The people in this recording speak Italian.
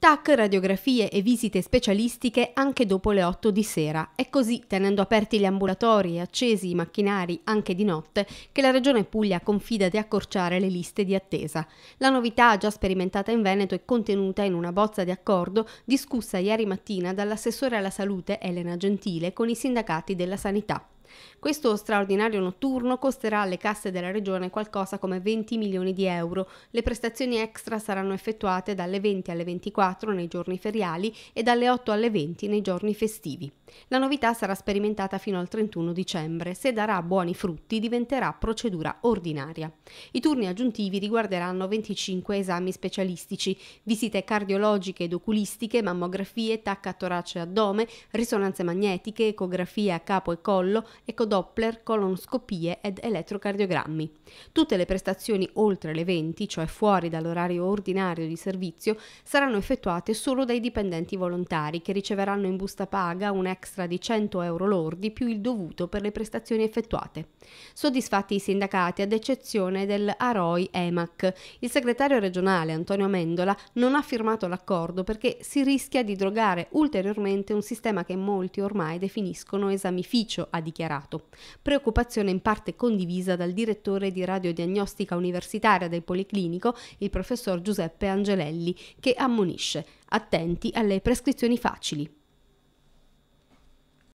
TAC radiografie e visite specialistiche anche dopo le 8 di sera. È così, tenendo aperti gli ambulatori e accesi i macchinari anche di notte, che la Regione Puglia confida di accorciare le liste di attesa. La novità già sperimentata in Veneto è contenuta in una bozza di accordo discussa ieri mattina dall'assessore alla salute Elena Gentile con i sindacati della sanità. Questo straordinario notturno costerà alle casse della regione qualcosa come 20 milioni di euro. Le prestazioni extra saranno effettuate dalle 20 alle 24 nei giorni feriali e dalle 8 alle 20 nei giorni festivi. La novità sarà sperimentata fino al 31 dicembre. Se darà buoni frutti diventerà procedura ordinaria. I turni aggiuntivi riguarderanno 25 esami specialistici, visite cardiologiche ed oculistiche, mammografie, tacca torace e addome, risonanze magnetiche, ecografie a capo e collo, ecodoppler, colonoscopie ed elettrocardiogrammi. Tutte le prestazioni oltre le 20, cioè fuori dall'orario ordinario di servizio, saranno effettuate solo dai dipendenti volontari che riceveranno in busta paga un extra di 100 euro lordi più il dovuto per le prestazioni effettuate. Soddisfatti i sindacati ad eccezione del Aroi EMAC. Il segretario regionale Antonio Mendola non ha firmato l'accordo perché si rischia di drogare ulteriormente un sistema che molti ormai definiscono esamificio, ha dichiarato dichiarato. Preoccupazione in parte condivisa dal direttore di radiodiagnostica universitaria del Policlinico, il professor Giuseppe Angelelli, che ammonisce attenti alle prescrizioni facili.